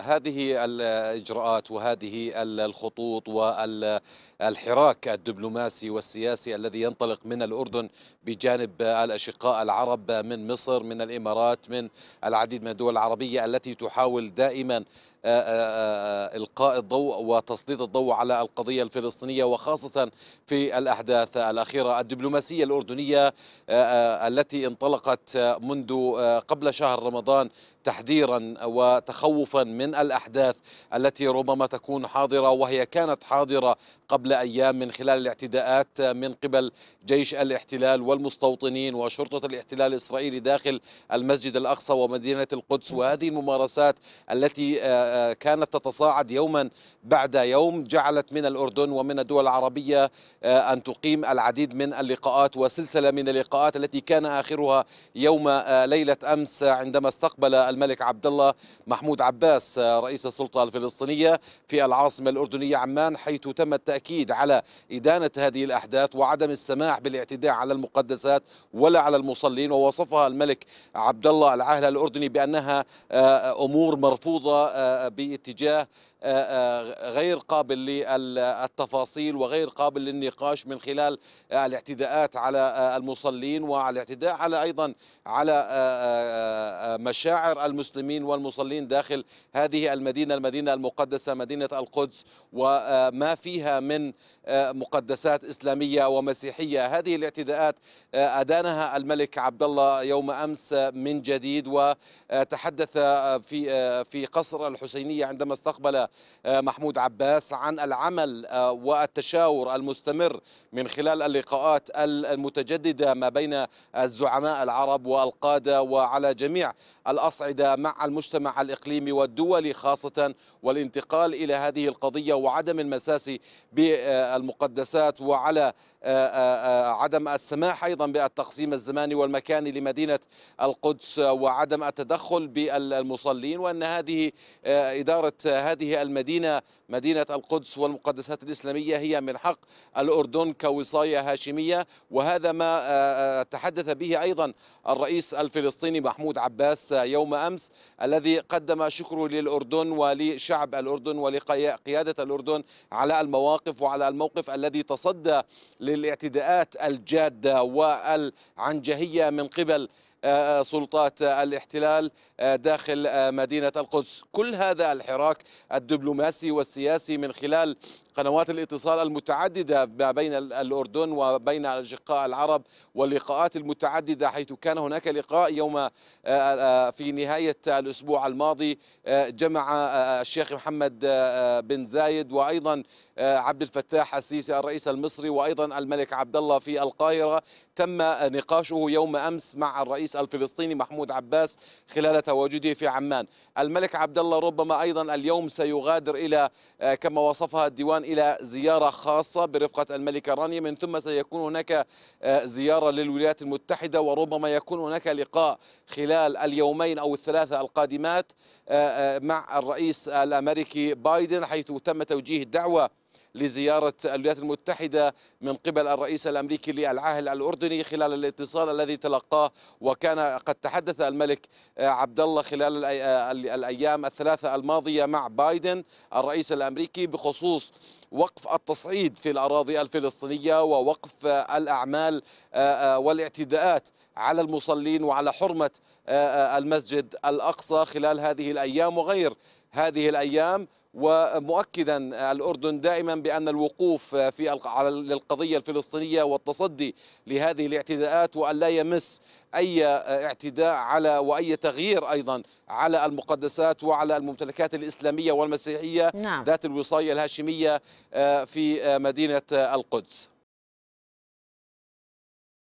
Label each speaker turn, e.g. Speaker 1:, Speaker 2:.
Speaker 1: هذه الاجراءات وهذه الخطوط والحراك الدبلوماسي والسياسي الذي ينطلق من الاردن بجانب الاشقاء العرب من مصر من الامارات من العديد من الدول العربيه التي تحاول دائما آه، آه، آه، إلقاء الضوء وتسليط الضوء على القضية الفلسطينية وخاصة في الأحداث الأخيرة الدبلوماسية الأردنية التي انطلقت منذ قبل شهر رمضان تحذيرا وتخوفا من الأحداث التي ربما تكون حاضرة وهي كانت حاضرة قبل أيام من خلال الاعتداءات من قبل جيش الاحتلال والمستوطنين وشرطة الاحتلال الإسرائيلي داخل المسجد الأقصى ومدينة القدس وهذه الممارسات التي آه، كانت تتصاعد يوما بعد يوم جعلت من الأردن ومن الدول العربية آه، أن تقيم العديد من اللقاءات وسلسلة من اللقاءات التي كان آخرها يوم آه، ليلة أمس عندما استقبل الملك عبد الله محمود عباس رئيس السلطة الفلسطينية في العاصمة الأردنية عمان حيث تم التأكيد على إدانة هذه الأحداث وعدم السماح بالاعتداء على المقدسات ولا على المصلين ووصفها الملك عبد الله العاهل الأردني بأنها أمور مرفوضة باتجاه آه، آه، غير قابل للتفاصيل وغير قابل للنقاش من خلال الاعتداءات على المصلين وعلى الاعتداء على ايضا على آه، مشاعر المسلمين والمصلين داخل هذه المدينه المدينه المقدسه مدينه القدس وما فيها من مقدسات اسلاميه ومسيحيه هذه الاعتداءات ادانها الملك عبد الله يوم امس من جديد وتحدث في في قصر الحسينيه عندما استقبل آه، محمود عباس عن العمل آه، والتشاور المستمر من خلال اللقاءات المتجددة ما بين الزعماء العرب والقادة وعلى جميع الأصعدة مع المجتمع الإقليمي والدولي خاصة والانتقال إلى هذه القضية وعدم المساس بالمقدسات وعلى آه، عدم السماح أيضا بالتقسيم الزماني والمكاني لمدينة القدس وعدم التدخل بالمصلين وأن هذه إدارة هذه المدينة مدينة القدس والمقدسات الإسلامية هي من حق الأردن كوصاية هاشمية وهذا ما آه، آه، تحدث به أيضا الرئيس الفلسطيني محمود عباس يوم أمس الذي قدم شكره للأردن ولشعب الأردن ولقيادة الأردن على المواقف وعلى الموقف الذي تصدى للاعتداءات الجادة والعنجهية من قبل آه، آه، سلطات آه، الاحتلال داخل مدينة القدس كل هذا الحراك الدبلوماسي والسياسي من خلال قنوات الاتصال المتعددة ما بين الأردن وبين الأشقاء العرب واللقاءات المتعددة حيث كان هناك لقاء يوم آه، آه، في نهاية الأسبوع الماضي آه، جمع الشيخ محمد بن زايد وأيضا عبد الفتاح السيسي الرئيس المصري وأيضا الملك عبد الله في القاهرة تم نقاشه يوم أمس مع الرئيس الفلسطيني محمود عباس خلال تواجده في عمان الملك عبد الله ربما أيضا اليوم سيغادر إلى كما وصفها الديوان إلى زيارة خاصة برفقة الملكة رانيا من ثم سيكون هناك آه، زيارة للولايات المتحدة وربما يكون هناك لقاء خلال اليومين أو الثلاثة القادمات آه، آه، مع الرئيس الأمريكي بايدن حيث تم توجيه دعوة لزيارة الولايات المتحدة من قبل الرئيس الأمريكي للعاهل الأردني خلال الاتصال الذي تلقاه وكان قد تحدث الملك عبد الله خلال الأيام الثلاثة الماضية مع بايدن الرئيس الأمريكي بخصوص وقف التصعيد في الأراضي الفلسطينية ووقف الأعمال آه، آه، والاعتداءات على المصلين وعلى حرمة آه، المسجد الأقصى خلال هذه الأيام وغير هذه الأيام ومؤكدا الأردن دائما بأن الوقوف في القضية الفلسطينية والتصدي لهذه الاعتداءات وأن لا يمس أي اعتداء على وأي تغيير أيضا على المقدسات وعلى الممتلكات الإسلامية والمسيحية نعم. ذات الوصاية الهاشمية آه، في آه، مدينة آه، القدس